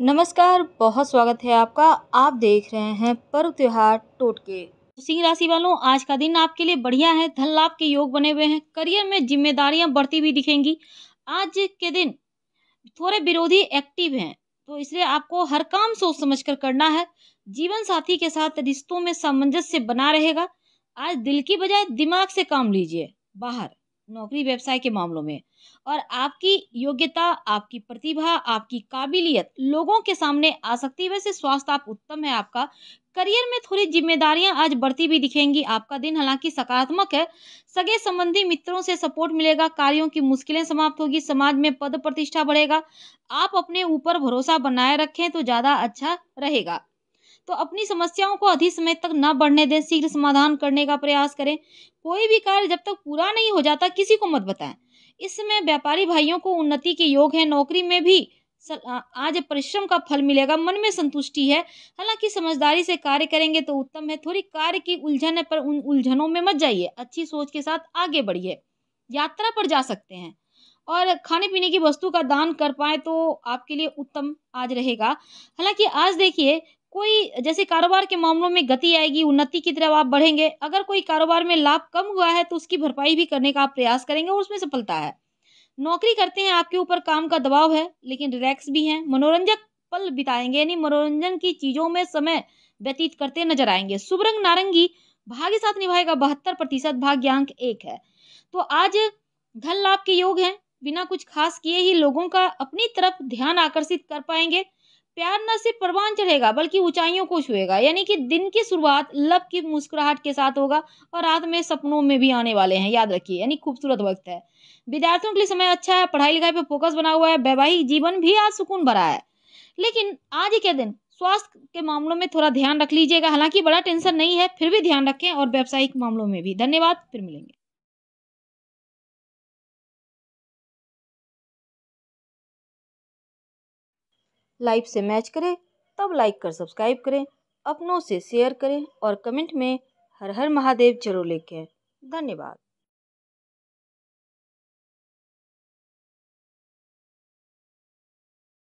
नमस्कार बहुत स्वागत है आपका आप देख रहे हैं पर्व त्योहार टोटके सिंह राशि वालों आज का दिन आपके लिए बढ़िया है धन लाभ के योग बने हुए हैं करियर में जिम्मेदारियां बढ़ती हुई दिखेंगी आज के दिन थोड़े विरोधी एक्टिव हैं तो इसलिए आपको हर काम सोच समझ कर करना है जीवन साथी के साथ रिश्तों में सामंजस्य बना रहेगा आज दिल की बजाय दिमाग से काम लीजिए बाहर नौकरी व्यवसाय के मामलों में और आपकी योग्यता आपकी प्रतिभा आपकी काबिलियत लोगों के सामने आ सकती है वैसे स्वास्थ्य आप उत्तम है आपका करियर में थोड़ी जिम्मेदारियां आज बढ़ती भी दिखेंगी आपका दिन हालांकि सकारात्मक है सगे संबंधी मित्रों से सपोर्ट मिलेगा कार्यों की मुश्किलें समाप्त होगी समाज में पद प्रतिष्ठा बढ़ेगा आप अपने ऊपर भरोसा बनाए रखें तो ज़्यादा अच्छा रहेगा तो अपनी समस्याओं को अधिक समय तक न बढ़ने दें शीघ्र समाधान करने का प्रयास करें कोई भी कार्य जब तक पूरा नहीं हो जाता किसी को मत बताएं इस समय व्यापारी भाइयों को उन्नति के योग है नौकरी में भी आज परिश्रम का फल मिलेगा मन में संतुष्टि है हालांकि समझदारी से कार्य करेंगे तो उत्तम है थोड़ी कार्य की उलझन है पर उन उलझनों में मत जाइए अच्छी सोच के साथ आगे बढ़िए यात्रा पर जा सकते हैं और खाने पीने की वस्तु का दान कर पाए तो आपके लिए उत्तम आज रहेगा हालांकि आज देखिए कोई जैसे कारोबार के मामलों में गति आएगी उन्नति की तरफ आप बढ़ेंगे अगर कोई कारोबार में लाभ कम हुआ है तो उसकी भरपाई भी करने का आप प्रयास करेंगे और उसमें सफलता है नौकरी करते हैं आपके ऊपर काम का दबाव है लेकिन रिलैक्स भी हैं मनोरंजक पल बिताएंगे यानी मनोरंजन की चीज़ों में समय व्यतीत करते नजर आएंगे शुभ रंग नारंगी भाग्य साथ निभाएगा बहत्तर प्रतिशत भाग्यांक एक है तो आज धन लाभ के योग हैं बिना कुछ खास किए ही लोगों का अपनी तरफ ध्यान आकर्षित कर पाएंगे प्यार न सिर्फ परवान चढ़ेगा बल्कि ऊंचाइयों को छुएगा यानी कि दिन की शुरुआत लव की मुस्कुराहट के साथ होगा और रात में सपनों में भी आने वाले हैं याद रखिए यानी खूबसूरत वक्त है विद्यार्थियों के लिए समय अच्छा है पढ़ाई लिखाई पर फोकस बना हुआ है वैवाहिक जीवन भी आज सुकून भरा है लेकिन आज के दिन स्वास्थ्य के मामलों में थोड़ा ध्यान रख लीजिएगा हालांकि बड़ा टेंशन नहीं है फिर भी ध्यान रखें और व्यावसायिक मामलों में भी धन्यवाद फिर मिलेंगे लाइफ से मैच करें तब लाइक कर सब्सक्राइब करें अपनों से शेयर करें और कमेंट में हर हर महादेव जरूर लिखें धन्यवाद